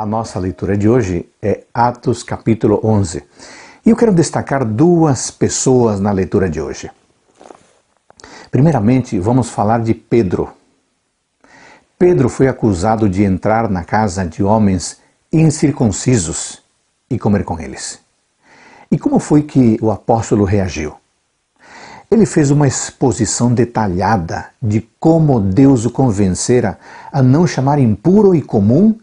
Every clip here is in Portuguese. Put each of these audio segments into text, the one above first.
A nossa leitura de hoje é Atos capítulo 11. E eu quero destacar duas pessoas na leitura de hoje. Primeiramente, vamos falar de Pedro. Pedro foi acusado de entrar na casa de homens incircuncisos e comer com eles. E como foi que o apóstolo reagiu? Ele fez uma exposição detalhada de como Deus o convencera a não chamar impuro e comum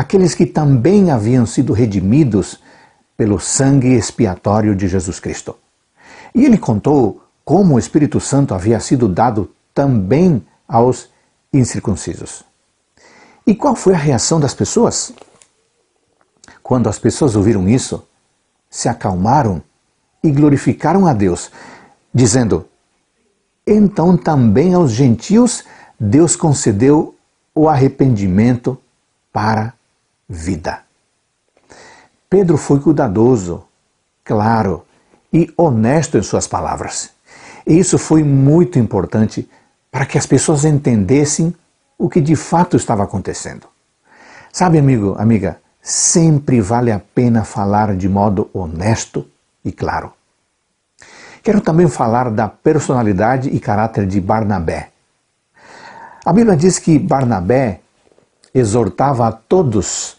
aqueles que também haviam sido redimidos pelo sangue expiatório de Jesus Cristo. E ele contou como o Espírito Santo havia sido dado também aos incircuncisos. E qual foi a reação das pessoas? Quando as pessoas ouviram isso, se acalmaram e glorificaram a Deus, dizendo: Então também aos gentios Deus concedeu o arrependimento para vida. Pedro foi cuidadoso, claro e honesto em suas palavras. E isso foi muito importante para que as pessoas entendessem o que de fato estava acontecendo. Sabe, amigo, amiga, sempre vale a pena falar de modo honesto e claro. Quero também falar da personalidade e caráter de Barnabé. A Bíblia diz que Barnabé exortava a todos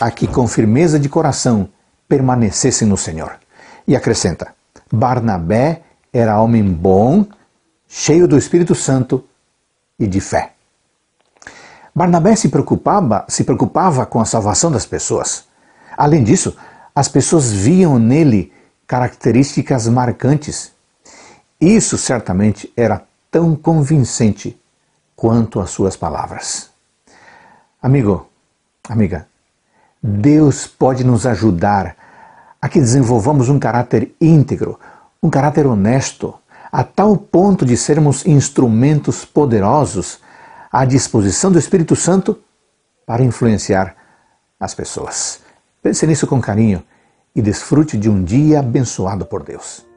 a que com firmeza de coração permanecesse no Senhor. E acrescenta: Barnabé era homem bom, cheio do Espírito Santo e de fé. Barnabé se preocupava, se preocupava com a salvação das pessoas. Além disso, as pessoas viam nele características marcantes. Isso certamente era tão convincente quanto as suas palavras. Amigo, amiga, Deus pode nos ajudar a que desenvolvamos um caráter íntegro, um caráter honesto, a tal ponto de sermos instrumentos poderosos à disposição do Espírito Santo para influenciar as pessoas. Pense nisso com carinho e desfrute de um dia abençoado por Deus.